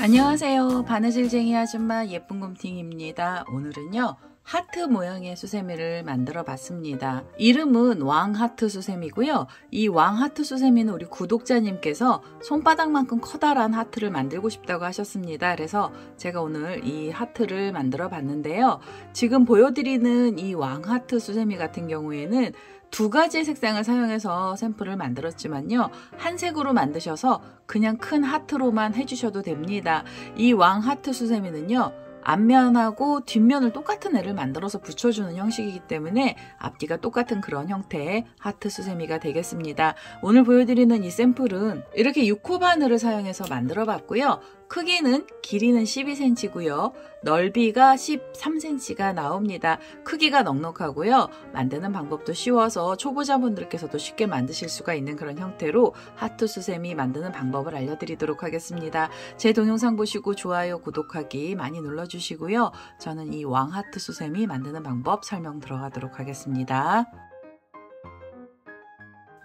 안녕하세요. 바느질쟁이 아줌마 예쁜 곰팅입니다. 오늘은요. 하트 모양의 수세미를 만들어 봤습니다. 이름은 왕하트 수세미고요. 이 왕하트 수세미는 우리 구독자님께서 손바닥만큼 커다란 하트를 만들고 싶다고 하셨습니다. 그래서 제가 오늘 이 하트를 만들어 봤는데요. 지금 보여드리는 이 왕하트 수세미 같은 경우에는 두 가지 색상을 사용해서 샘플을 만들었지만요. 한 색으로 만드셔서 그냥 큰 하트로만 해주셔도 됩니다. 이 왕 하트 수세미는요. 앞면하고 뒷면을 똑같은 애를 만들어서 붙여주는 형식이기 때문에 앞뒤가 똑같은 그런 형태의 하트 수세미가 되겠습니다. 오늘 보여드리는 이 샘플은 이렇게 6호 바늘을 사용해서 만들어 봤고요. 크기는 길이는 12cm고요. 넓이가 13cm가 나옵니다. 크기가 넉넉하고요. 만드는 방법도 쉬워서 초보자분들께서도 쉽게 만드실 수가 있는 그런 형태로 하트 수세미 만드는 방법을 알려드리도록 하겠습니다. 제 동영상 보시고 좋아요, 구독하기 많이 눌러주시고요. 저는 이 왕하트 수세미 만드는 방법 설명 들어가도록 하겠습니다.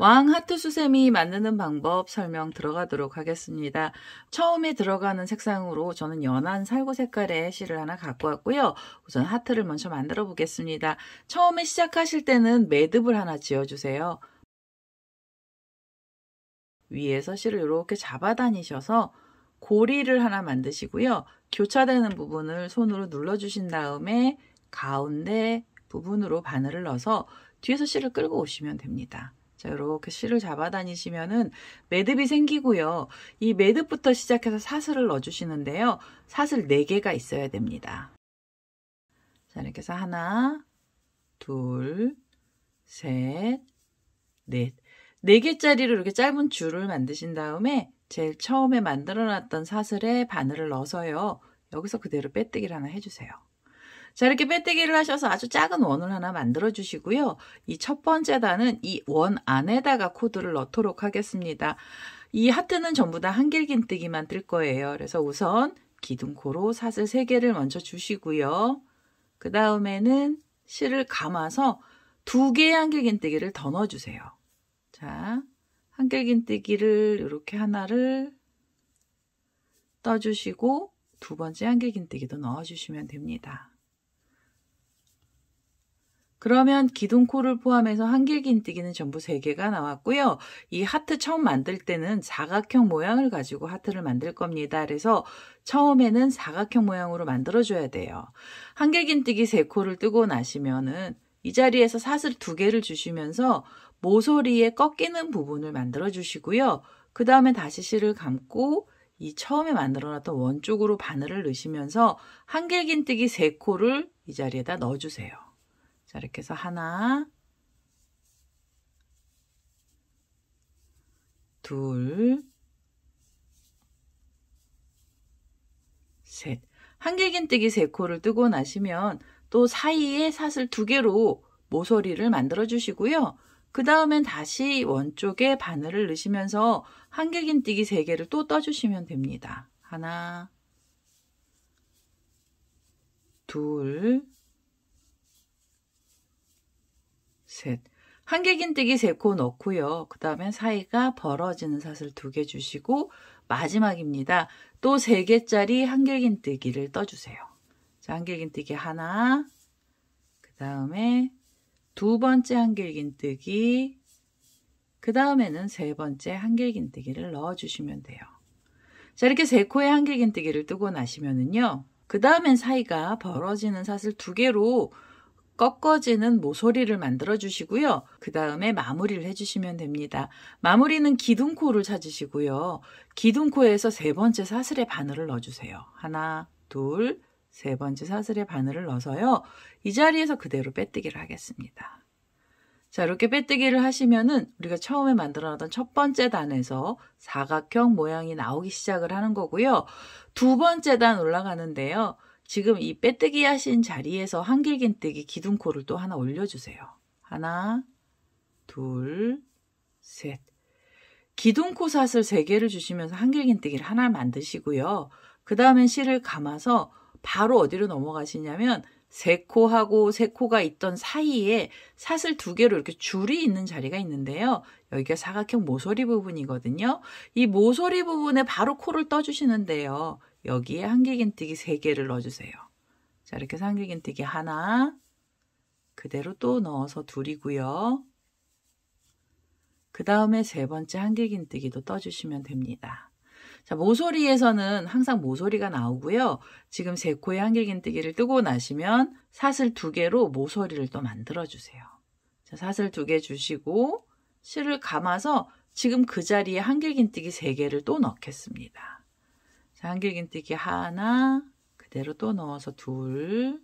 왕 하트 수세미 만드는 방법 설명 들어가도록 하겠습니다. 처음에 들어가는 색상으로 저는 연한 살구 색깔의 실을 하나 갖고 왔고요. 우선 하트를 먼저 만들어 보겠습니다. 처음에 시작하실 때는 매듭을 하나 지어주세요. 위에서 실을 이렇게 잡아다니셔서 고리를 하나 만드시고요. 교차되는 부분을 손으로 눌러주신 다음에 가운데 부분으로 바늘을 넣어서 뒤에서 실을 끌고 오시면 됩니다. 자, 이렇게 실을 잡아다니시면은 매듭이 생기고요. 이 매듭부터 시작해서 사슬을 넣어주시는데요. 사슬 4개가 있어야 됩니다. 자, 이렇게 해서 하나, 둘, 셋, 넷. 4개짜리로 이렇게 짧은 줄을 만드신 다음에 제일 처음에 만들어 놨던 사슬에 바늘을 넣어서요. 여기서 그대로 빼뜨기를 하나 해주세요. 자, 이렇게 빼뜨기를 하셔서 아주 작은 원을 하나 만들어 주시고요. 이 첫 번째 단은 이 원 안에다가 코드를 넣도록 하겠습니다. 이 하트는 전부 다 한길긴뜨기만 뜰 거예요. 그래서 우선 기둥코로 사슬 3개를 먼저 주시고요. 그 다음에는 실을 감아서 두 개의 한길긴뜨기를 더 넣어주세요. 자, 한길긴뜨기를 이렇게 하나를 떠주시고 두 번째 한길긴뜨기도 넣어주시면 됩니다. 그러면 기둥코를 포함해서 한길긴뜨기는 전부 3개가 나왔고요. 이 하트 처음 만들 때는 사각형 모양을 가지고 하트를 만들 겁니다. 그래서 처음에는 사각형 모양으로 만들어줘야 돼요. 한길긴뜨기 3코를 뜨고 나시면은 이 자리에서 사슬 2개를 주시면서 모서리에 꺾이는 부분을 만들어 주시고요. 그 다음에 다시 실을 감고 이 처음에 만들어놨던 원쪽으로 바늘을 넣으시면서 한길긴뜨기 3코를 이 자리에다 넣어주세요. 자, 이렇게 해서 하나, 둘, 셋. 한길긴뜨기 세 코를 뜨고 나시면 또 사이에 사슬 두 개로 모서리를 만들어 주시고요. 그 다음엔 다시 원쪽에 바늘을 넣으시면서 한길긴뜨기 세 개를 또 떠주시면 됩니다. 하나, 둘, 셋. 한길긴뜨기 세 코 넣고요. 그다음에 사이가 벌어지는 사슬 두 개 주시고 마지막입니다. 또 세 개짜리 한길긴뜨기를 떠주세요. 자, 한길긴뜨기 하나, 그 다음에 두 번째 한길긴뜨기, 그 다음에는 세 번째 한길긴뜨기를 넣어주시면 돼요. 자, 이렇게 세코에 한길긴뜨기를 뜨고 나시면은요. 그 다음엔 사이가 벌어지는 사슬 두 개로 꺾어지는 모서리를 만들어 주시고요. 그 다음에 마무리를 해주시면 됩니다. 마무리는 기둥코를 찾으시고요. 기둥코에서 세 번째 사슬에 바늘을 넣어주세요. 하나, 둘, 세 번째 사슬에 바늘을 넣어서요. 이 자리에서 그대로 빼뜨기를 하겠습니다. 자, 이렇게 빼뜨기를 하시면은 우리가 처음에 만들어놨던 첫 번째 단에서 사각형 모양이 나오기 시작을 하는 거고요. 두 번째 단 올라가는데요. 지금 이 빼뜨기 하신 자리에서 한길긴뜨기 기둥코를 또 하나 올려주세요. 하나, 둘, 셋. 기둥코 사슬 3개를 주시면서 한길긴뜨기를 하나 만드시고요. 그 다음엔 실을 감아서 바로 어디로 넘어가시냐면 3 코하고 3 코가 있던 사이에 사슬 2 개로 이렇게 줄이 있는 자리가 있는데요. 여기가 사각형 모서리 부분이거든요. 이 모서리 부분에 바로 코를 떠주시는데요. 여기에 한길긴뜨기 3개를 넣어주세요. 자 이렇게 해서 한길긴뜨기 하나 그대로 또 넣어서 둘이고요. 그 다음에 세 번째 한길긴뜨기도 떠주시면 됩니다. 자, 모서리에서는 항상 모서리가 나오고요. 지금 세코의 한길긴뜨기를 뜨고 나시면 사슬 두 개로 모서리를 또 만들어주세요. 자, 사슬 두 개 주시고 실을 감아서 지금 그 자리에 한길긴뜨기 3 개를 또 넣겠습니다. 한길긴뜨기 하나 그대로 또 넣어서 둘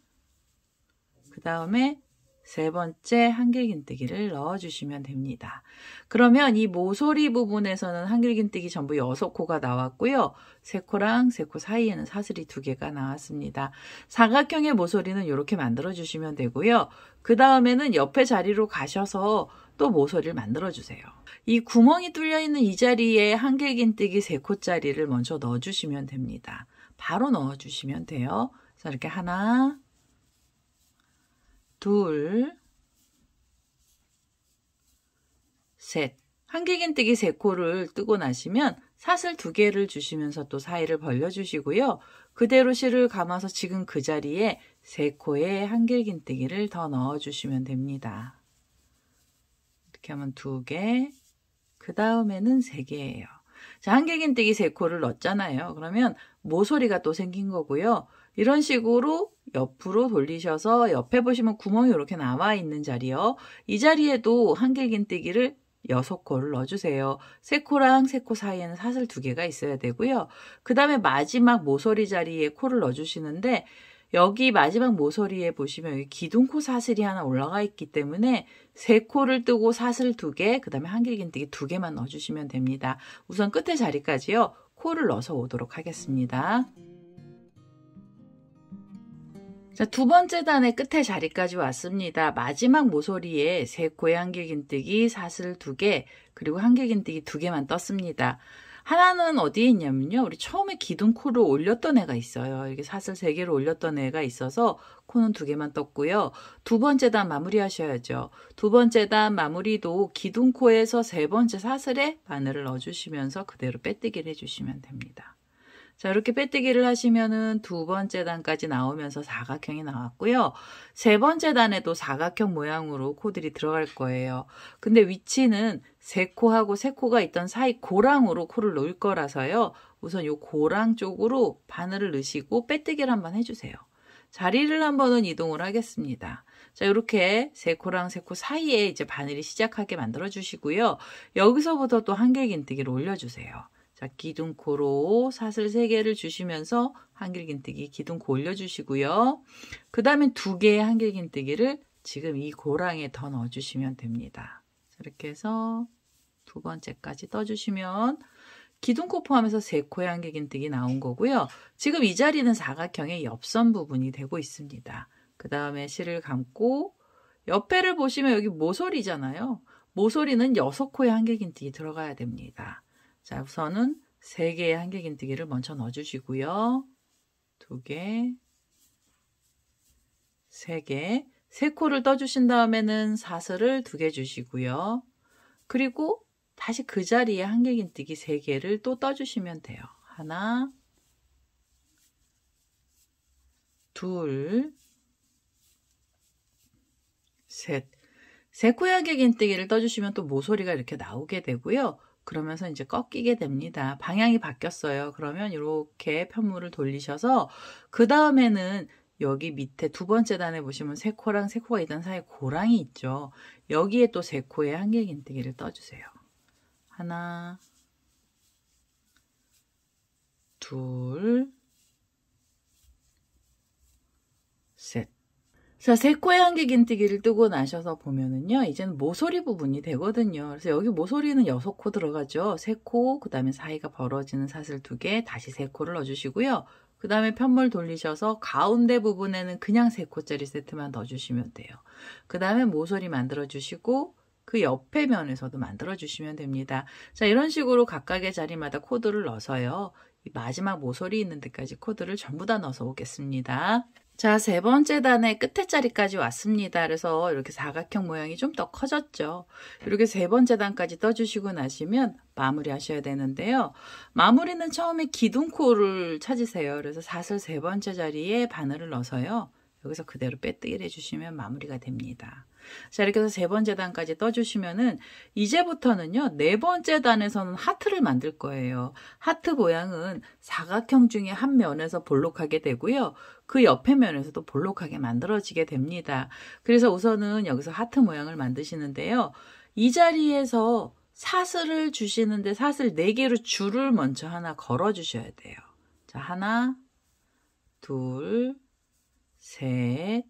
그 다음에 세 번째 한길긴뜨기를 넣어주시면 됩니다. 그러면 이 모서리 부분에서는 한길긴뜨기 전부 6코가 나왔고요. 3코랑 3코 사이에는 사슬이 2개가 나왔습니다. 사각형의 모서리는 이렇게 만들어주시면 되고요. 그 다음에는 옆에 자리로 가셔서 또 모서리를 만들어주세요. 이 구멍이 뚫려있는 이 자리에 한길긴뜨기 3코짜리를 먼저 넣어주시면 됩니다. 바로 넣어주시면 돼요. 그래서 이렇게 하나, 둘, 셋. 한길긴뜨기 3코를 뜨고 나시면 사슬 2 개를 주시면서 또 사이를 벌려주시고요. 그대로 실을 감아서 지금 그 자리에 3코의 한길긴뜨기를 더 넣어주시면 됩니다. 이렇게 하면 두 개, 그 다음에는 세 개예요. 자, 한길긴뜨기 세 코를 넣었잖아요. 그러면 모서리가 또 생긴 거고요. 이런 식으로 옆으로 돌리셔서 옆에 보시면 구멍이 이렇게 나와 있는 자리요. 이 자리에도 한길긴뜨기를 6 코를 넣어주세요. 세 코랑 세 코 사이에는 사슬 두 개가 있어야 되고요. 그 다음에 마지막 모서리 자리에 코를 넣어주시는데 여기 마지막 모서리에 보시면 여기 기둥코 사슬이 하나 올라가 있기 때문에 세 코를 뜨고 사슬 두 개, 그 다음에 한길긴뜨기 두 개만 넣어주시면 됩니다. 우선 끝에 자리까지요. 코를 넣어서 오도록 하겠습니다. 자, 두 번째 단의 끝에 자리까지 왔습니다. 마지막 모서리에 세 코의 한길긴뜨기 사슬 두 개, 그리고 한길긴뜨기 두 개만 떴습니다. 하나는 어디에 있냐면요. 우리 처음에 기둥 코를 올렸던 애가 있어요. 이렇게 사슬 세 개를 올렸던 애가 있어서 코는 두 개만 떴고요. 두 번째 단 마무리 하셔야죠. 두 번째 단 마무리도 기둥 코에서 세 번째 사슬에 바늘을 넣어주시면서 그대로 빼뜨기를 해주시면 됩니다. 자, 이렇게 빼뜨기를 하시면은 두 번째 단까지 나오면서 사각형이 나왔고요. 세 번째 단에도 사각형 모양으로 코들이 들어갈 거예요. 근데 위치는 세 코하고 세 코가 있던 사이 고랑으로 코를 놓을 거라서요. 우선 요 고랑 쪽으로 바늘을 넣으시고 빼뜨기를 한번 해주세요. 자리를 한번은 이동을 하겠습니다. 자, 이렇게 세 코랑 세 코 사이에 이제 바늘이 시작하게 만들어 주시고요. 여기서부터 또 한길긴뜨기를 올려주세요. 자, 기둥코로 사슬 3개를 주시면서 한길긴뜨기 기둥코 올려주시고요. 그 다음에 2개의 한길긴뜨기를 지금 이 고랑에 더 넣어주시면 됩니다. 이렇게 해서 두 번째까지 떠주시면 기둥코 포함해서 세코 양계긴뜨기 나온 거고요. 지금 이 자리는 사각형의 옆선 부분이 되고 있습니다. 그 다음에 실을 감고 옆에를 보시면 여기 모서리잖아요. 모서리는 6코의 한계긴뜨기 들어가야 됩니다. 자 우선은 3개의 한계긴뜨기를 먼저 넣어주시고요. 2개, 3개, 세 코를 떠주신 다음에는 사슬을 두 개 주시고요. 그리고 다시 그 자리에 한길긴뜨기 세 개를 또 떠주시면 돼요. 하나, 둘, 셋. 세 코야개 긴뜨기를 떠주시면 또 모서리가 이렇게 나오게 되고요. 그러면서 이제 꺾이게 됩니다. 방향이 바뀌었어요. 그러면 이렇게 편물을 돌리셔서 그 다음에는 여기 밑에 두 번째 단에 보시면 세코랑 세코가 있던 사이에 고랑이 있죠. 여기에 또 세코의 한길 긴뜨기를 떠주세요. 하나, 둘, 셋. 자, 세코의 한길 긴뜨기를 뜨고 나셔서 보면은요, 이제는 모서리 부분이 되거든요. 그래서 여기 모서리는 6코 들어가죠. 세코, 그 다음에 사이가 벌어지는 사슬 두 개, 다시 세코를 넣어주시고요. 그 다음에 편물 돌리셔서 가운데 부분에는 그냥 3코짜리 세트만 넣어주시면 돼요. 그 다음에 모서리 만들어주시고 그 옆에 면에서도 만들어주시면 됩니다. 자 이런 식으로 각각의 자리마다 코드를 넣어서요. 마지막 모서리 있는 데까지 코드를 전부 다 넣어서 오겠습니다. 자, 세 번째 단의 끝에 자리까지 왔습니다. 그래서 이렇게 사각형 모양이 좀 더 커졌죠. 이렇게 세 번째 단까지 떠주시고 나시면 마무리 하셔야 되는데요. 마무리는 처음에 기둥코를 찾으세요. 그래서 사슬 세 번째 자리에 바늘을 넣어서요. 여기서 그대로 빼뜨기를 해주시면 마무리가 됩니다. 자 이렇게 해서 세 번째 단까지 떠주시면은 이제부터는요 네 번째 단에서는 하트를 만들 거예요. 하트 모양은 사각형 중에 한 면에서 볼록하게 되고요. 그 옆에 면에서도 볼록하게 만들어지게 됩니다. 그래서 우선은 여기서 하트 모양을 만드시는데요. 이 자리에서 사슬을 주시는데 사슬 4개로 줄을 먼저 하나 걸어주셔야 돼요. 자, 하나, 둘, 셋,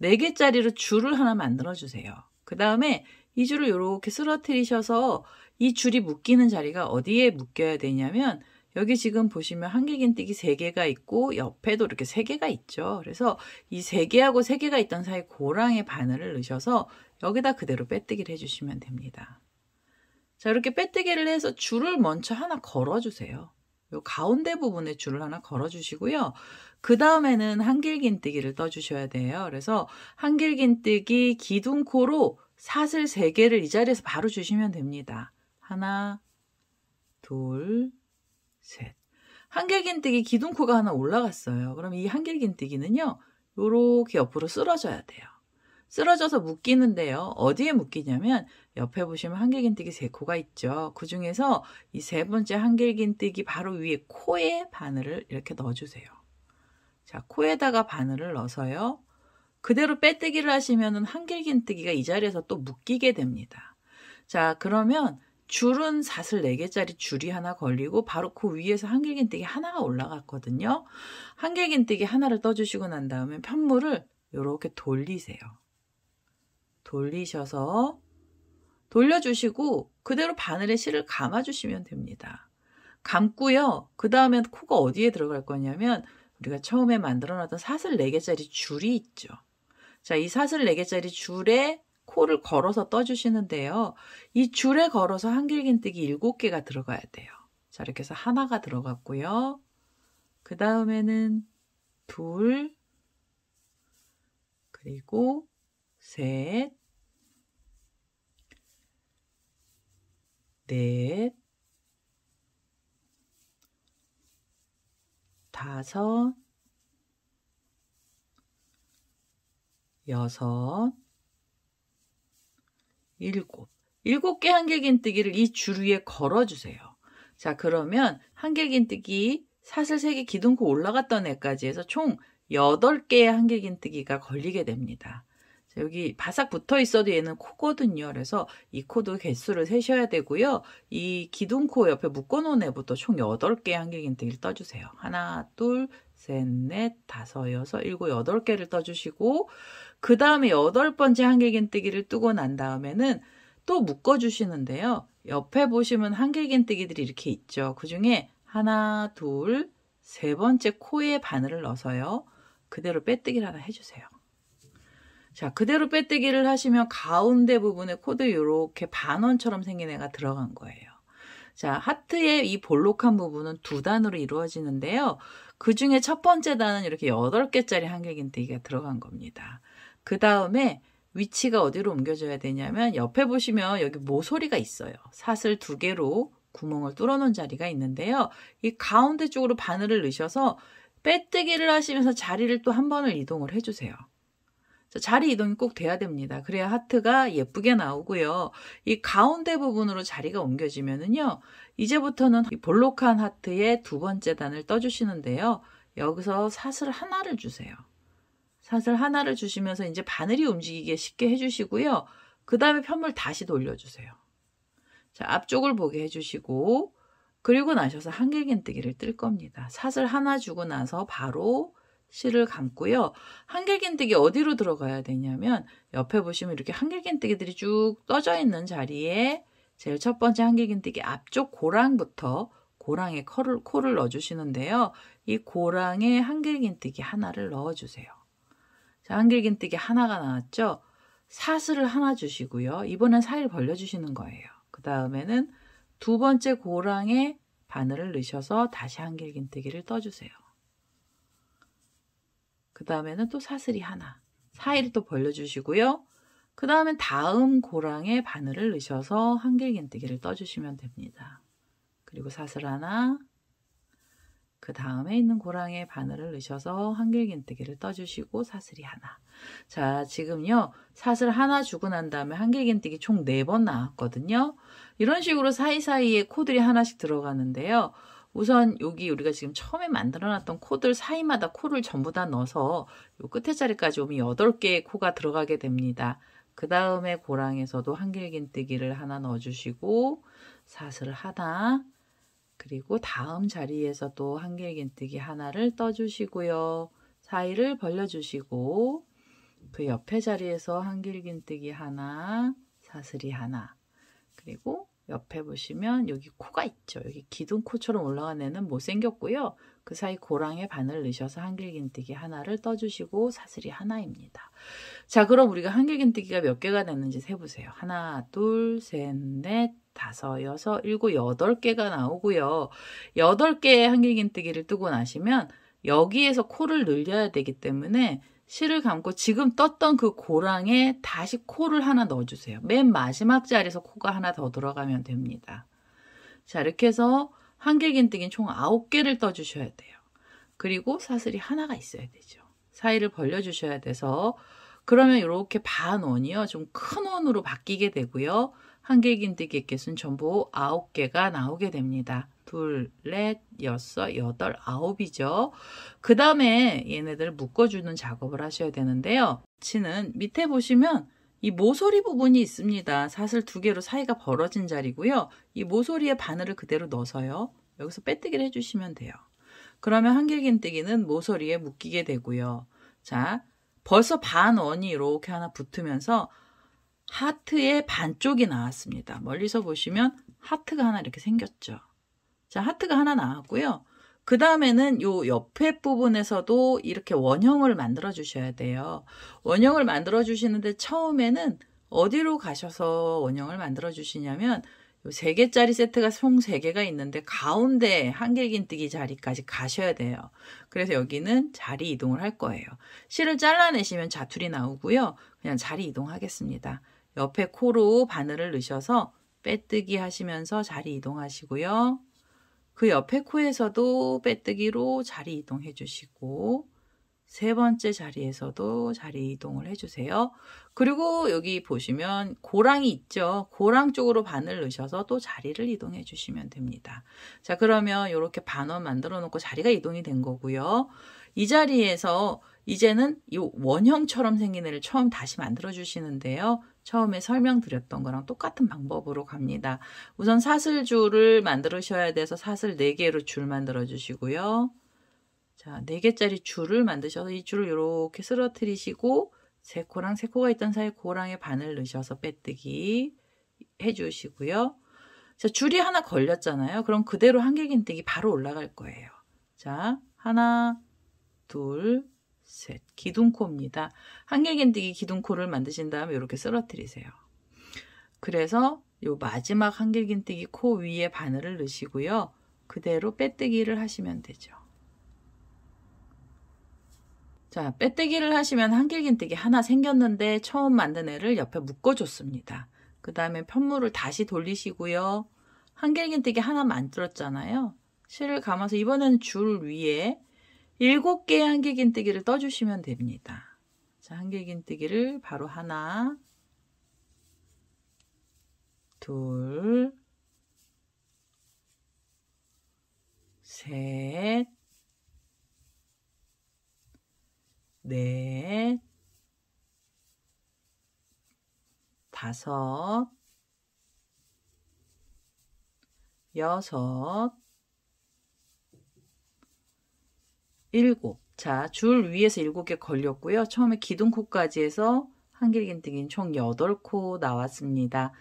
4개짜리로 줄을 하나 만들어주세요. 그 다음에 이 줄을 이렇게 쓰러뜨리셔서 이 줄이 묶이는 자리가 어디에 묶여야 되냐면 여기 지금 보시면 한길긴뜨기 3개가 있고 옆에도 이렇게 3개가 있죠. 그래서 이 3개하고 3개가 있던 사이 고랑에 바늘을 넣으셔서 여기다 그대로 빼뜨기를 해주시면 됩니다. 자 이렇게 빼뜨기를 해서 줄을 먼저 하나 걸어주세요. 요 가운데 부분에 줄을 하나 걸어주시고요. 그 다음에는 한길긴뜨기를 떠주셔야 돼요. 그래서 한길긴뜨기 기둥코로 사슬 3개를 이 자리에서 바로 주시면 됩니다. 하나, 둘, 셋. 한길긴뜨기 기둥코가 하나 올라갔어요. 그럼 이 한길긴뜨기는요. 요렇게 옆으로 쓰러져야 돼요. 쓰러져서 묶이는데요. 어디에 묶이냐면 옆에 보시면 한길긴뜨기 세 코가 있죠. 그 중에서 이 세 번째 한길긴뜨기 바로 위에 코에 바늘을 이렇게 넣어주세요. 자, 코에다가 바늘을 넣어서요. 그대로 빼뜨기를 하시면 한길긴뜨기가 이 자리에서 또 묶이게 됩니다. 자, 그러면 줄은 사슬 4개짜리 줄이 하나 걸리고 바로 그 위에서 한길긴뜨기 하나가 올라갔거든요. 한길긴뜨기 하나를 떠주시고 난 다음에 편물을 이렇게 돌리세요. 돌리셔서 돌려주시고 그대로 바늘에 실을 감아주시면 됩니다. 감고요. 그 다음에 코가 어디에 들어갈 거냐면 우리가 처음에 만들어놨던 사슬 4개짜리 줄이 있죠. 자, 이 사슬 4개짜리 줄에 코를 걸어서 떠주시는데요. 이 줄에 걸어서 한길긴뜨기 7개가 들어가야 돼요. 자, 이렇게 해서 하나가 들어갔고요. 그 다음에는 둘, 그리고 셋, 넷, 다섯, 여섯, 일곱. 일곱 개 한길긴뜨기를 이 줄 위에 걸어주세요. 자, 그러면 한길긴뜨기 사슬세 개 기둥코 올라갔던 애까지 해서 총 8개의 한길긴뜨기가 걸리게 됩니다. 자, 여기 바삭 붙어 있어도 얘는 코거든요. 그래서 이 코도 개수를 세셔야 되고요. 이 기둥코 옆에 묶어놓은 애부터 총 8개의 한길긴뜨기를 떠주세요. 하나, 둘, 셋, 넷, 다섯, 여섯, 일곱, 여덟 개를 떠주시고 그 다음에 여덟 번째 한길긴뜨기를 뜨고 난 다음에는 또 묶어주시는데요. 옆에 보시면 한길긴뜨기들이 이렇게 있죠. 그 중에 하나, 둘, 세 번째 코에 바늘을 넣어서요. 그대로 빼뜨기를 하나 해주세요. 자, 그대로 빼뜨기를 하시면 가운데 부분에 코드 이렇게 반원처럼 생긴 애가 들어간 거예요. 자, 하트의 이 볼록한 부분은 두 단으로 이루어지는데요. 그 중에 첫 번째 단은 이렇게 8개짜리 한길긴뜨기가 들어간 겁니다. 그 다음에 위치가 어디로 옮겨져야 되냐면 옆에 보시면 여기 모서리가 있어요. 사슬 두 개로 구멍을 뚫어 놓은 자리가 있는데요. 이 가운데 쪽으로 바늘을 넣으셔서 빼뜨기를 하시면서 자리를 또 한 번을 이동을 해주세요. 자리 이동이 꼭 돼야 됩니다. 그래야 하트가 예쁘게 나오고요. 이 가운데 부분으로 자리가 옮겨지면은요. 이제부터는 볼록한 하트의 두 번째 단을 떠주시는데요. 여기서 사슬 하나를 주세요. 사슬 하나를 주시면서 이제 바늘이 움직이게 쉽게 해주시고요. 그 다음에 편물 다시 돌려주세요. 자, 앞쪽을 보게 해주시고 그리고 나셔서 한길긴뜨기를 뜰 겁니다. 사슬 하나 주고 나서 바로 실을 감고요. 한길긴뜨기 어디로 들어가야 되냐면 옆에 보시면 이렇게 한길긴뜨기들이 쭉 떠져 있는 자리에 제일 첫 번째 한길긴뜨기 앞쪽 고랑부터 고랑에 코를, 코를 넣어주시는데요. 이 고랑에 한길긴뜨기 하나를 넣어주세요. 자, 한길긴뜨기 하나가 나왔죠? 사슬을 하나 주시고요. 이번엔 사일 벌려주시는 거예요. 그 다음에는 두 번째 고랑에 바늘을 넣으셔서 다시 한길긴뜨기를 떠주세요. 그 다음에는 또 사슬이 하나. 사일 또 벌려주시고요. 그 다음엔 다음 고랑에 바늘을 넣으셔서 한길긴뜨기를 떠주시면 됩니다. 그리고 사슬 하나, 그 다음에 있는 고랑에 바늘을 넣으셔서 한길긴뜨기를 떠주시고 사슬이 하나. 자, 지금요. 사슬 하나 주고 난 다음에 한길긴뜨기 총 4번 나왔거든요. 이런 식으로 사이사이에 코들이 하나씩 들어가는데요. 우선 여기 우리가 지금 처음에 만들어놨던 코들 사이마다 코를 전부 다 넣어서 요 끝에 자리까지 오면 8개의 코가 들어가게 됩니다. 그 다음에 고랑에서도 한길긴뜨기를 하나 넣어주시고 사슬 하나, 그리고 다음 자리에서 도 한길긴뜨기 하나를 떠주시고요. 사이를 벌려주시고 그 옆에 자리에서 한길긴뜨기 하나, 사슬이 하나 그리고 옆에 보시면 여기 코가 있죠. 여기 기둥코처럼 올라간 애는 못생겼고요. 그 사이 고랑에 바늘 넣으셔서 한길긴뜨기 하나를 떠주시고 사슬이 하나입니다. 자 그럼 우리가 한길긴뜨기가 몇 개가 됐는지 세보세요. 하나, 둘, 셋, 넷, 다섯, 여섯, 일곱, 여덟 개가 나오고요. 여덟 개의 한길긴뜨기를 뜨고 나시면 여기에서 코를 늘려야 되기 때문에 실을 감고 지금 떴던 그 고랑에 다시 코를 하나 넣어주세요. 맨 마지막 자리에서 코가 하나 더 들어가면 됩니다. 자, 이렇게 해서 한길긴뜨기는 총 9개를 떠주셔야 돼요. 그리고 사슬이 하나가 있어야 되죠. 사이를 벌려주셔야 돼서 그러면 이렇게 반 원이요. 좀 큰 원으로 바뀌게 되고요. 한 개긴뜨기 갯은 전부 아홉 개가 나오게 됩니다. 둘, 넷, 여섯, 여덟, 아홉이죠. 그 다음에 얘네들을 묶어주는 작업을 하셔야 되는데요. 치는 밑에 보시면 이 모서리 부분이 있습니다. 사슬 두 개로 사이가 벌어진 자리고요. 이 모서리에 바늘을 그대로 넣어서요. 여기서 빼뜨기를 해주시면 돼요. 그러면 한길긴뜨기는 모서리에 묶이게 되고요. 자, 벌써 반 원이 이렇게 하나 붙으면서 하트의 반쪽이 나왔습니다. 멀리서 보시면 하트가 하나 이렇게 생겼죠. 자, 하트가 하나 나왔고요. 그 다음에는 요 옆에 부분에서도 이렇게 원형을 만들어 주셔야 돼요. 원형을 만들어 주시는데 처음에는 어디로 가셔서 원형을 만들어 주시냐면 요 3개짜리 세트가 총 3개가 있는데 가운데 한길긴뜨기 자리까지 가셔야 돼요. 그래서 여기는 자리 이동을 할 거예요. 실을 잘라내시면 자투리 나오고요. 그냥 자리 이동하겠습니다. 옆에 코로 바늘을 넣으셔서 빼뜨기 하시면서 자리 이동하시고요. 그 옆에 코에서도 빼뜨기로 자리 이동해 주시고 세 번째 자리에서도 자리 이동을 해주세요. 그리고 여기 보시면 고랑이 있죠. 고랑 쪽으로 바늘 넣으셔서 또 자리를 이동해 주시면 됩니다. 자 그러면 이렇게 반원 만들어 놓고 자리가 이동이 된 거고요. 이 자리에서 이제는 이 원형처럼 생긴 애를 처음 다시 만들어 주시는데요. 처음에 설명드렸던 거랑 똑같은 방법으로 갑니다. 우선 사슬줄을 만들으셔야 돼서 사슬 4개로 줄 만들어 주시고요. 자, 4개짜리 줄을 만드셔서 이 줄을 이렇게 쓰러뜨리시고세 코랑 세 코가 있던 사이 고랑에 반을 넣으셔서 빼뜨기 해주시고요. 자, 줄이 하나 걸렸잖아요. 그럼 그대로 한길긴뜨기 바로 올라갈 거예요. 자, 하나, 둘, 셋. 기둥코입니다. 한길긴뜨기 기둥코를 만드신 다음에 이렇게 쓰러뜨리세요. 그래서 요 마지막 한길긴뜨기 코 위에 바늘을 넣으시고요. 그대로 빼뜨기를 하시면 되죠. 자, 빼뜨기를 하시면 한길긴뜨기 하나 생겼는데 처음 만든 애를 옆에 묶어줬습니다. 그 다음에 편물을 다시 돌리시고요. 한길긴뜨기 하나 만들었잖아요. 실을 감아서 이번엔 줄 위에 일곱 개의 한길긴뜨기를 떠주시면 됩니다. 자, 한길긴뜨기를 바로 하나, 둘, 셋, 넷, 다섯, 여섯, 일곱. 자, 줄 위에서 일곱 개 걸렸고요. 처음에 기둥코까지 해서 한길긴뜨긴 총 여덟 코 나왔습니다.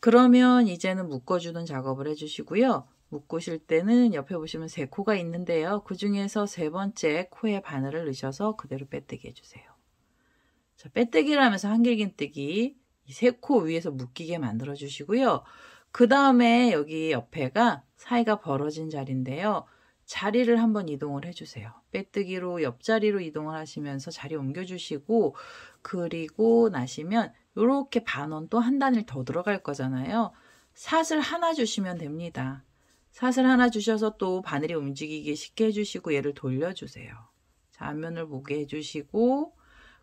그러면 이제는 묶어주는 작업을 해주시고요. 묶으실 때는 옆에 보시면 세 코가 있는데요. 그 중에서 세 번째 코에 바늘을 넣으셔서 그대로 빼뜨기 해주세요. 자, 빼뜨기라면서 한길긴뜨기 이세코 위에서 묶이게 만들어 주시고요. 그 다음에 여기 옆에가 사이가 벌어진 자리인데요. 자리를 한번 이동을 해주세요. 빼뜨기로 옆자리로 이동을 하시면서 자리 옮겨주시고 그리고 나시면 이렇게 반원 또 한 단을 더 들어갈 거잖아요. 사슬 하나 주시면 됩니다. 사슬 하나 주셔서 또 바늘이 움직이기 쉽게 해주시고 얘를 돌려주세요. 자, 앞면을 보게 해주시고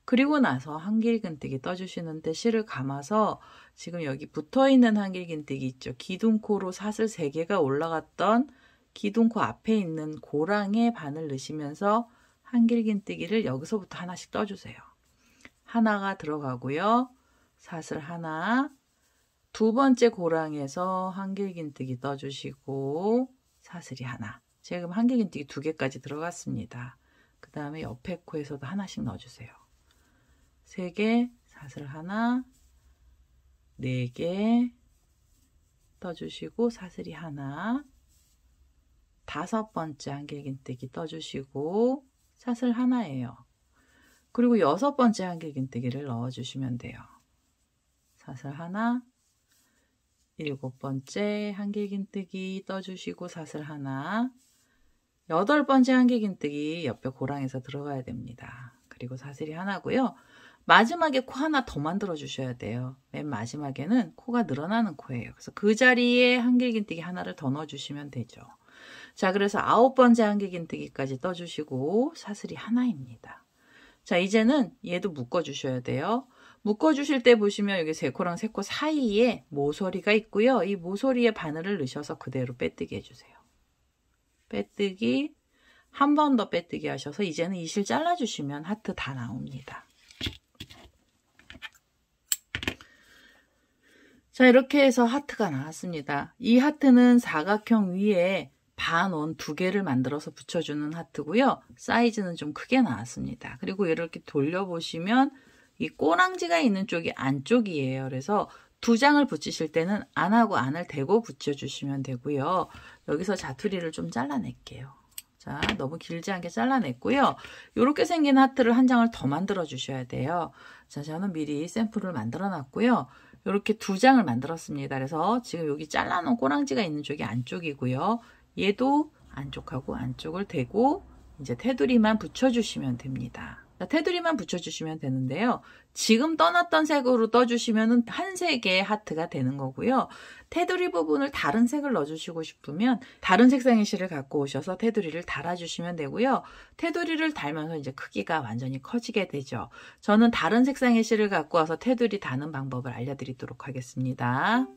그리고 나서 한길긴뜨기 떠주시는데 실을 감아서 지금 여기 붙어있는 한길긴뜨기 있죠. 기둥코로 사슬 3개가 올라갔던 기둥코 앞에 있는 고랑에 바늘 넣으시면서 한길긴뜨기를 여기서부터 하나씩 떠주세요. 하나가 들어가고요. 사슬 하나, 두 번째 고랑에서 한길긴뜨기 떠주시고 사슬이 하나, 지금 한길긴뜨기 두 개까지 들어갔습니다. 그 다음에 옆에 코에서도 하나씩 넣어주세요. 세 개, 사슬 하나, 네 개 떠주시고 사슬이 하나, 다섯 번째 한길긴뜨기 떠주시고 사슬 하나예요. 그리고 여섯 번째 한길긴뜨기를 넣어주시면 돼요. 사슬 하나, 일곱 번째 한길긴뜨기 떠주시고 사슬 하나, 여덟 번째 한길긴뜨기 옆에 고랑에서 들어가야 됩니다. 그리고 사슬이 하나고요. 마지막에 코 하나 더 만들어 주셔야 돼요. 맨 마지막에는 코가 늘어나는 코예요. 그래서 그 자리에 한길긴뜨기 하나를 더 넣어주시면 되죠. 자, 그래서 아홉 번째 한길긴뜨기까지 떠주시고 사슬이 하나입니다. 자, 이제는 얘도 묶어주셔야 돼요. 묶어주실 때 보시면 여기 세코랑 세 코 사이에 모서리가 있고요. 이 모서리에 바늘을 넣으셔서 그대로 빼뜨기 해주세요. 빼뜨기, 한 번 더 빼뜨기 하셔서 이제는 이 실 잘라주시면 하트 다 나옵니다. 자 이렇게 해서 하트가 나왔습니다. 이 하트는 사각형 위에 반원 두 개를 만들어서 붙여주는 하트고요. 사이즈는 좀 크게 나왔습니다. 그리고 이렇게 돌려보시면 이 꼬랑지가 있는 쪽이 안쪽이에요. 그래서 두 장을 붙이실 때는 안하고 안을 대고 붙여주시면 되고요. 여기서 자투리를 좀 잘라낼게요. 자, 너무 길지 않게 잘라냈고요. 이렇게 생긴 하트를 한 장을 더 만들어 주셔야 돼요. 자, 저는 미리 샘플을 만들어 놨고요. 이렇게 두 장을 만들었습니다. 그래서 지금 여기 잘라놓은 꼬랑지가 있는 쪽이 안쪽이고요. 얘도 안쪽하고 안쪽을 대고 이제 테두리만 붙여주시면 됩니다. 그러니까 테두리만 붙여주시면 되는데요. 지금 떠났던 색으로 떠주시면 한 색의 하트가 되는 거고요. 테두리 부분을 다른 색을 넣어주시고 싶으면 다른 색상의 실을 갖고 오셔서 테두리를 달아주시면 되고요. 테두리를 달면서 이제 크기가 완전히 커지게 되죠. 저는 다른 색상의 실을 갖고 와서 테두리 다는 방법을 알려드리도록 하겠습니다.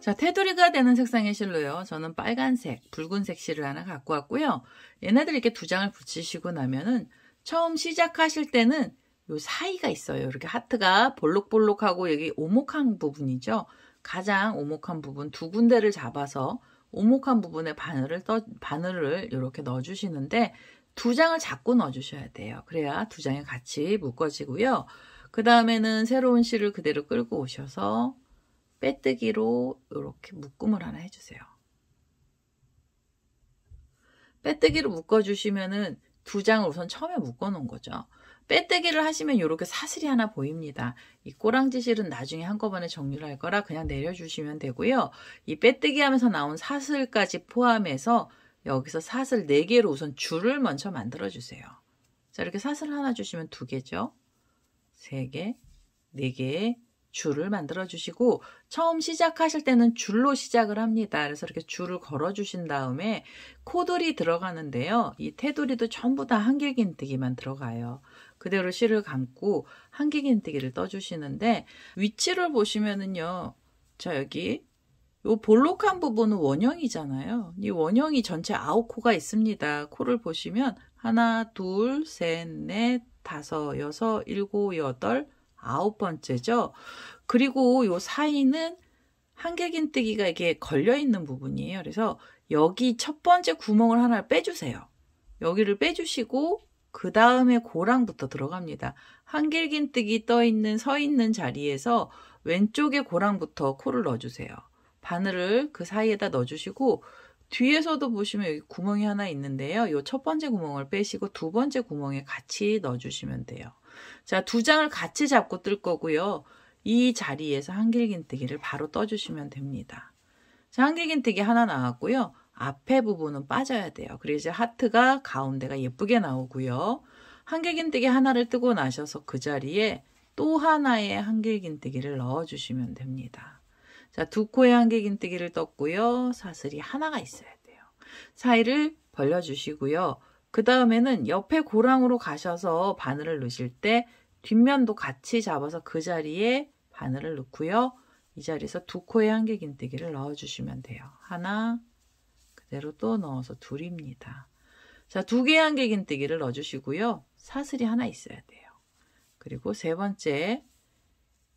자, 테두리가 되는 색상의 실로요. 저는 빨간색, 붉은색 실을 하나 갖고 왔고요. 얘네들 이렇게 두 장을 붙이시고 나면은 처음 시작하실 때는 요 사이가 있어요. 이렇게 하트가 볼록볼록하고 여기 오목한 부분이죠. 가장 오목한 부분 두 군데를 잡아서 오목한 부분에 바늘을 떠, 바늘을 이렇게 넣어주시는데 두 장을 잡고 넣어주셔야 돼요. 그래야 두 장이 같이 묶어지고요. 그 다음에는 새로운 실을 그대로 끌고 오셔서 빼뜨기로 이렇게 묶음을 하나 해주세요. 빼뜨기로 묶어주시면은 두 장을 우선 처음에 묶어놓은 거죠. 빼뜨기를 하시면 이렇게 사슬이 하나 보입니다. 이 꼬랑지 실은 나중에 한꺼번에 정리를 할 거라 그냥 내려주시면 되고요. 이 빼뜨기 하면서 나온 사슬까지 포함해서 여기서 사슬 4개로 우선 줄을 먼저 만들어주세요. 자 이렇게 사슬 하나 주시면 2개죠. 3개, 4개, 줄을 만들어 주시고 처음 시작하실 때는 줄로 시작을 합니다. 그래서 이렇게 줄을 걸어 주신 다음에 코돌이 들어가는데요. 이 테두리도 전부 다 한길긴뜨기만 들어가요. 그대로 실을 감고 한길긴뜨기를 떠 주시는데 위치를 보시면은요. 자 여기 요 볼록한 부분은 원형이잖아요. 이 원형이 전체 아홉 코가 있습니다. 코를 보시면 하나, 둘, 셋, 넷, 다섯, 여섯, 일곱, 여덟, 아홉 번째죠. 그리고 요 사이는 한개긴뜨기가 이게 걸려 있는 부분이에요. 그래서 여기 첫 번째 구멍을 하나 빼주세요. 여기를 빼주시고 그 다음에 고랑부터 들어갑니다. 한길긴뜨기 떠 있는 서 있는 자리에서 왼쪽에 고랑부터 코를 넣어주세요. 바늘을 그 사이에다 넣어주시고 뒤에서도 보시면 여기 구멍이 하나 있는데요. 요 첫 번째 구멍을 빼시고 두 번째 구멍에 같이 넣어주시면 돼요. 자, 두 장을 같이 잡고 뜰 거고요. 이 자리에서 한길긴뜨기를 바로 떠주시면 됩니다. 자, 한길긴뜨기 하나 나왔고요. 앞에 부분은 빠져야 돼요. 그래야이 하트가 가운데가 예쁘게 나오고요. 한길긴뜨기 하나를 뜨고 나셔서 그 자리에 또 하나의 한길긴뜨기를 넣어주시면 됩니다. 자, 두 코의 한길긴뜨기를 떴고요. 사슬이 하나가 있어야 돼요. 사이를 벌려주시고요. 그 다음에는 옆에 고랑으로 가셔서 바늘을 넣으실 때 뒷면도 같이 잡아서 그 자리에 바늘을 넣고요. 이 자리에서 두 코에 한길긴뜨기를 넣어주시면 돼요. 하나, 그대로 또 넣어서 둘입니다. 자, 두 개의 한길긴뜨기를 넣어주시고요. 사슬이 하나 있어야 돼요. 그리고 세 번째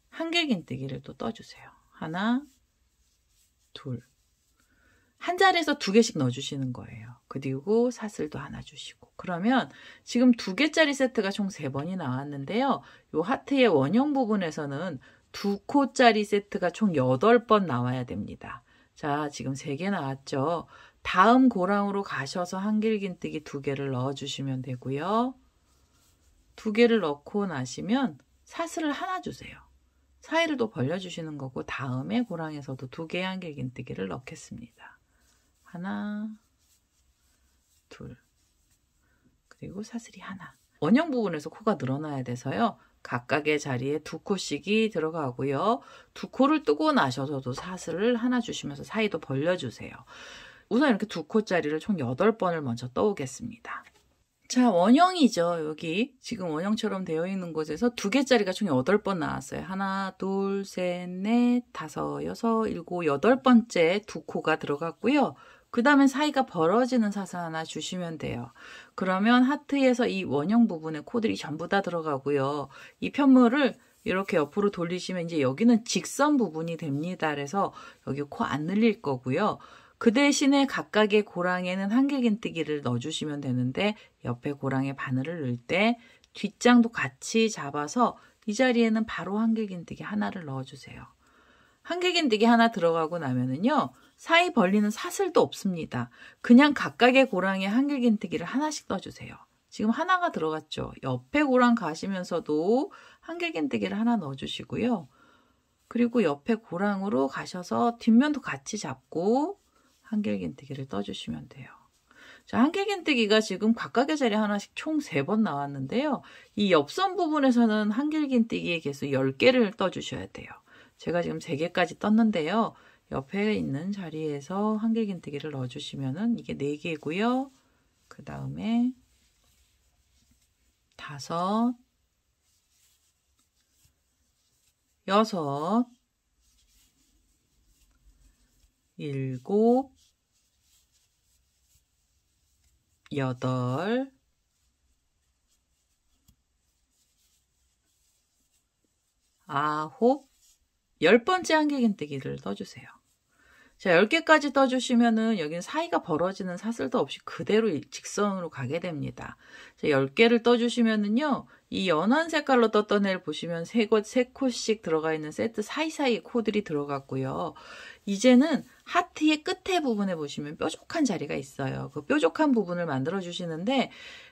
한길긴뜨기를또 떠주세요. 하나, 둘, 한 자리에서 두 개씩 넣어주시는 거예요. 그리고 사슬도 하나 주시고. 그러면 지금 두 개짜리 세트가 총 세 번이 나왔는데요. 요 하트의 원형 부분에서는 두 코짜리 세트가 총 여덟 번 나와야 됩니다. 자, 지금 세 개 나왔죠. 다음 고랑으로 가셔서 한길긴뜨기 두 개를 넣어주시면 되고요. 두 개를 넣고 나시면 사슬을 하나 주세요. 사이를 또 벌려주시는 거고 다음에 고랑에서도 두 개 한길긴뜨기를 넣겠습니다. 하나, 둘, 그리고 사슬이 하나. 원형 부분에서 코가 늘어나야 돼서요. 각각의 자리에 두 코씩이 들어가고요. 두 코를 뜨고 나셔서도 사슬을 하나 주시면서 사이도 벌려주세요. 우선 이렇게 두 코짜리를 총 8번을 먼저 떠오겠습니다. 자, 원형이죠. 여기 지금 원형처럼 되어 있는 곳에서 두 개짜리가 총 8번 나왔어요. 하나, 둘, 셋, 넷, 다섯, 여섯, 일곱, 여덟 번째 두 코가 들어갔고요. 그 다음에 사이가 벌어지는 사선 하나 주시면 돼요. 그러면 하트에서 이 원형 부분에 코들이 전부 다 들어가고요. 이 편물을 이렇게 옆으로 돌리시면 이제 여기는 직선 부분이 됩니다. 그래서 여기 코 안 늘릴 거고요. 그 대신에 각각의 고랑에는 한길긴뜨기를 넣어주시면 되는데 옆에 고랑에 바늘을 넣을 때 뒷장도 같이 잡아서 이 자리에는 바로 한길긴뜨기 하나를 넣어주세요. 한길긴뜨기 하나 들어가고 나면은요. 사이 벌리는 사슬도 없습니다. 그냥 각각의 고랑에 한길긴뜨기를 하나씩 떠주세요. 지금 하나가 들어갔죠. 옆에 고랑 가시면서도 한길긴뜨기를 하나 넣어주시고요. 그리고 옆에 고랑으로 가셔서 뒷면도 같이 잡고 한길긴뜨기를 떠주시면 돼요. 자, 한길긴뜨기가 지금 각각의 자리 하나씩 총 3번 나왔는데요. 이 옆선 부분에서는 한길긴뜨기에 계속 10개를 떠주셔야 돼요. 제가 지금 3개까지 떴는데요. 옆에 있는 자리에서 한길긴뜨기를 넣어주시면은 이게 4개고요. 그 다음에 다섯, 여섯, 일곱, 여덟, 아홉, 열 번째 한길긴뜨기를 떠주세요 자, 10개까지 떠주시면은 여기는 사이가 벌어지는 사슬도 없이 그대로 직선으로 가게 됩니다. 자, 10개를 떠주시면은요, 이 연한 색깔로 떴던 애를 보시면 세세 코씩 들어가 있는 세트 사이사이 코들이 들어갔고요. 이제는 하트의 끝에 부분에 보시면 뾰족한 자리가 있어요. 그 뾰족한 부분을 만들어주시는데,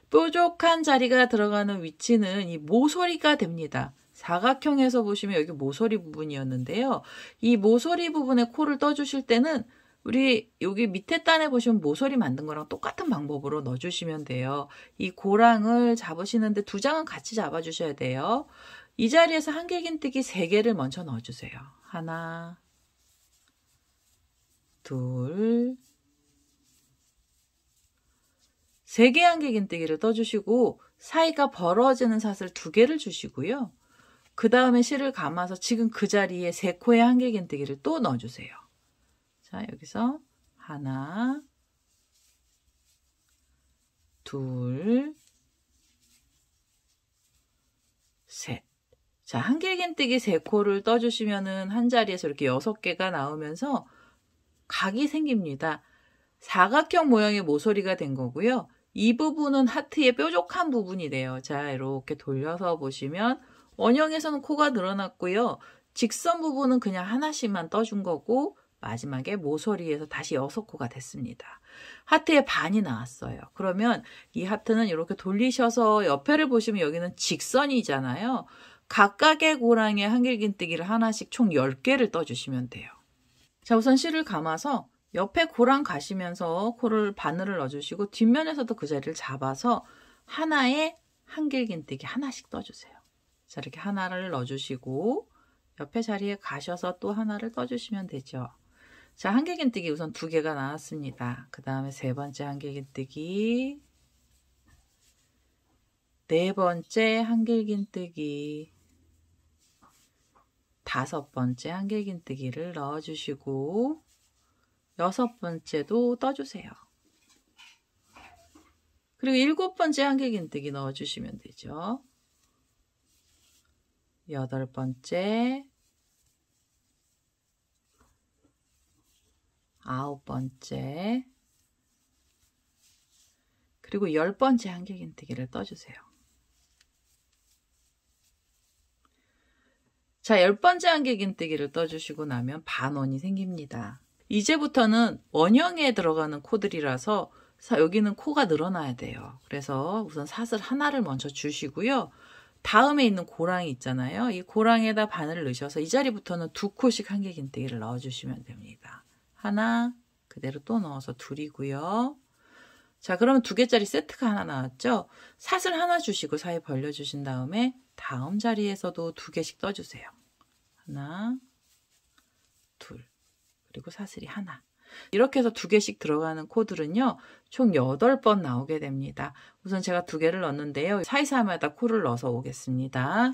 뾰족한 자리가 들어가는 위치는 이 모서리가 됩니다. 사각형에서 보시면 여기 모서리 부분이었는데요. 이 모서리 부분에 코를 떠주실 때는 우리 여기 밑에 단에 보시면 모서리 만든 거랑 똑같은 방법으로 넣어주시면 돼요. 이 고랑을 잡으시는데 두 장은 같이 잡아주셔야 돼요. 이 자리에서 한길긴뜨기 세개를 먼저 넣어주세요. 하나, 둘, 세 개한길긴뜨기를 떠주시고 사이가 벌어지는 사슬 두 개를 주시고요. 그 다음에 실을 감아서 지금 그 자리에 세 코의 한길긴뜨기를 또 넣어주세요. 자, 여기서 하나, 둘, 셋. 자, 한길긴뜨기 세 코를 떠주시면은 한 자리에서 이렇게 여섯 개가 나오면서 각이 생깁니다. 사각형 모양의 모서리가 된 거고요. 이 부분은 하트의 뾰족한 부분이래요. 자, 이렇게 돌려서 보시면 원형에서는 코가 늘어났고요. 직선 부분은 그냥 하나씩만 떠준 거고 마지막에 모서리에서 다시 여섯 코가 됐습니다. 하트의 반이 나왔어요. 그러면 이 하트는 이렇게 돌리셔서 옆에를 보시면 여기는 직선이잖아요. 각각의 고랑의 한길긴뜨기를 하나씩 총 10개를 떠주시면 돼요. 자 우선 실을 감아서 옆에 고랑 가시면서 코를 바늘을 넣어주시고 뒷면에서도 그 자리를 잡아서 하나에 한길긴뜨기 하나씩 떠주세요. 자, 이렇게 하나를 넣어주시고 옆에 자리에 가셔서 또 하나를 떠주시면 되죠. 자, 한길긴뜨기 우선 두 개가 나왔습니다. 그 다음에 세 번째 한길긴뜨기 네 번째 한길긴뜨기 다섯 번째 한길긴뜨기를 넣어주시고 여섯 번째도 떠주세요. 그리고 일곱 번째 한길긴뜨기 넣어주시면 되죠. 여덟 번째, 아홉 번째, 그리고 열 번째 한길긴뜨기를 떠주세요. 자, 열 번째 한길긴뜨기를 떠주시고 나면 반원이 생깁니다. 이제부터는 원형에 들어가는 코들이라서 여기는 코가 늘어나야 돼요. 그래서 우선 사슬 하나를 먼저 주시고요. 다음에 있는 고랑이 있잖아요. 이 고랑에다 바늘을 넣으셔서 이 자리부터는 두 코씩 한 개긴뜨기를 넣어주시면 됩니다. 하나 그대로 또 넣어서 둘이고요. 자 그러면 두 개짜리 세트가 하나 나왔죠. 사슬 하나 주시고 사이 벌려주신 다음에 다음 자리에서도 두 개씩 떠주세요. 하나 둘 그리고 사슬이 하나 이렇게 해서 두 개씩 들어가는 코드는요총 8번 나오게 됩니다. 우선 제가 두 개를 넣었는데요. 사이사이마다 코를 넣어서 오겠습니다.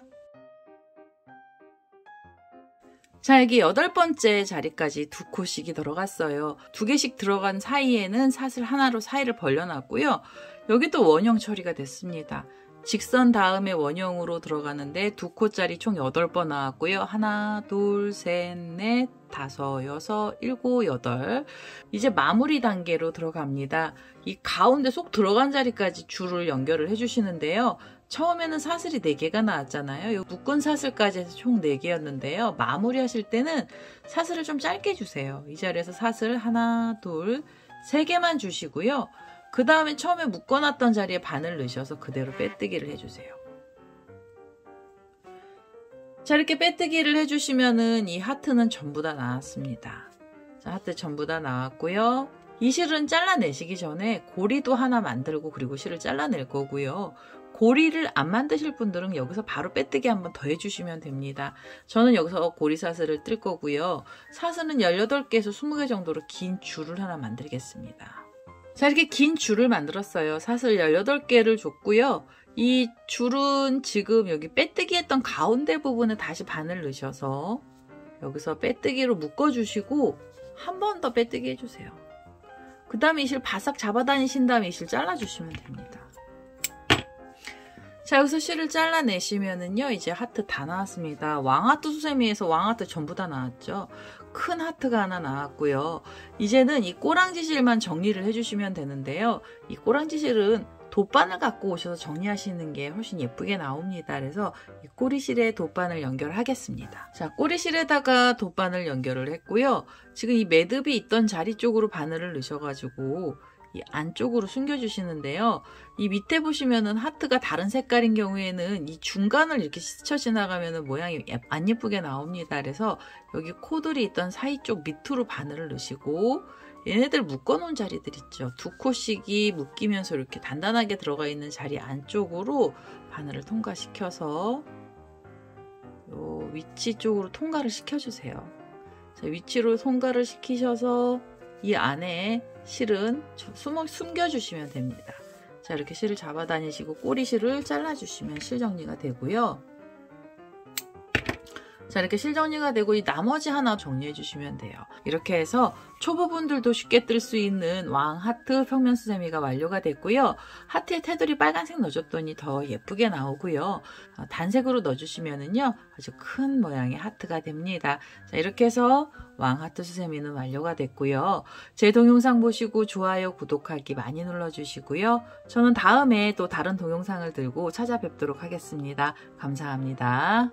자, 여기 여덟 번째 자리까지 두 코씩이 들어갔어요. 두 개씩 들어간 사이에는 사슬 하나로 사이를 벌려놨고요. 여기도 원형 처리가 됐습니다. 직선 다음에 원형으로 들어가는데 두 코짜리 총 8번 나왔고요. 하나, 둘, 셋, 넷, 다섯, 여섯, 일곱, 여덟. 이제 마무리 단계로 들어갑니다. 이 가운데 속 들어간 자리까지 줄을 연결을 해주시는데요. 처음에는 사슬이 4개가 나왔잖아요. 이 묶은 사슬까지 해서 총 4개였는데요. 마무리 하실 때는 사슬을 좀 짧게 주세요. 이 자리에서 사슬 하나, 둘, 3개만 주시고요. 그 다음에 처음에 묶어놨던 자리에 반을 넣으셔서 그대로 빼뜨기를 해주세요. 자 이렇게 빼뜨기를 해주시면은 이 하트는 전부 다 나왔습니다. 자 하트 전부 다 나왔고요. 이 실은 잘라내시기 전에 고리도 하나 만들고 그리고 실을 잘라낼 거고요. 고리를 안 만드실 분들은 여기서 바로 빼뜨기 한번 더 해주시면 됩니다. 저는 여기서 고리 사슬을 뜰 거고요. 사슬은 18개에서 20개 정도로 긴 줄을 하나 만들겠습니다. 자 이렇게 긴 줄을 만들었어요. 사슬 18개를 줬고요. 이 줄은 지금 여기 빼뜨기 했던 가운데 부분에 다시 바늘 넣으셔서 여기서 빼뜨기로 묶어주시고 한 번 더 빼뜨기 해주세요. 그 다음에 이 실 바싹 잡아다니신 다음에 이 실 잘라주시면 됩니다. 자 여기서 실을 잘라내시면은요 이제 하트 다 나왔습니다 왕하트 수세미에서 왕하트 전부 다 나왔죠 큰 하트가 하나 나왔고요. 이제는 이 꼬랑지 실만 정리를 해주시면 되는데요. 이 꼬랑지 실은 돗바늘 갖고 오셔서 정리하시는 게 훨씬 예쁘게 나옵니다. 그래서 이 꼬리실에 돗바늘 연결하겠습니다. 자, 꼬리실에다가 돗바늘 연결을 했고요. 지금 이 매듭이 있던 자리 쪽으로 바늘을 넣으셔가지고 이 안쪽으로 숨겨주시는데요. 이 밑에 보시면은 하트가 다른 색깔인 경우에는 이 중간을 이렇게 스쳐 지나가면은 모양이 예, 안 예쁘게 나옵니다. 그래서 여기 코들이 있던 사이 쪽 밑으로 바늘을 넣으시고 얘네들 묶어놓은 자리들 있죠. 두 코씩이 묶이면서 이렇게 단단하게 들어가 있는 자리 안쪽으로 바늘을 통과시켜서 요 위치 쪽으로 통과를 시켜주세요. 자, 위치로 통과를 시키셔서 이 안에 실은 숨어, 숨겨주시면 됩니다. 자 이렇게 실을 잡아다니시고 꼬리실을 잘라주시면 실 정리가 되고요. 자 이렇게 실정리가 되고 이 나머지 하나 정리해 주시면 돼요. 이렇게 해서 초보분들도 쉽게 뜰 수 있는 왕 하트 평면 수세미가 완료가 됐고요. 하트에 테두리 빨간색 넣어줬더니 더 예쁘게 나오고요. 어, 단색으로 넣어주시면은요 아주 큰 모양의 하트가 됩니다. 자 이렇게 해서 왕 하트 수세미는 완료가 됐고요. 제 동영상 보시고 좋아요, 구독하기 많이 눌러주시고요. 저는 다음에 또 다른 동영상을 들고 찾아뵙도록 하겠습니다. 감사합니다.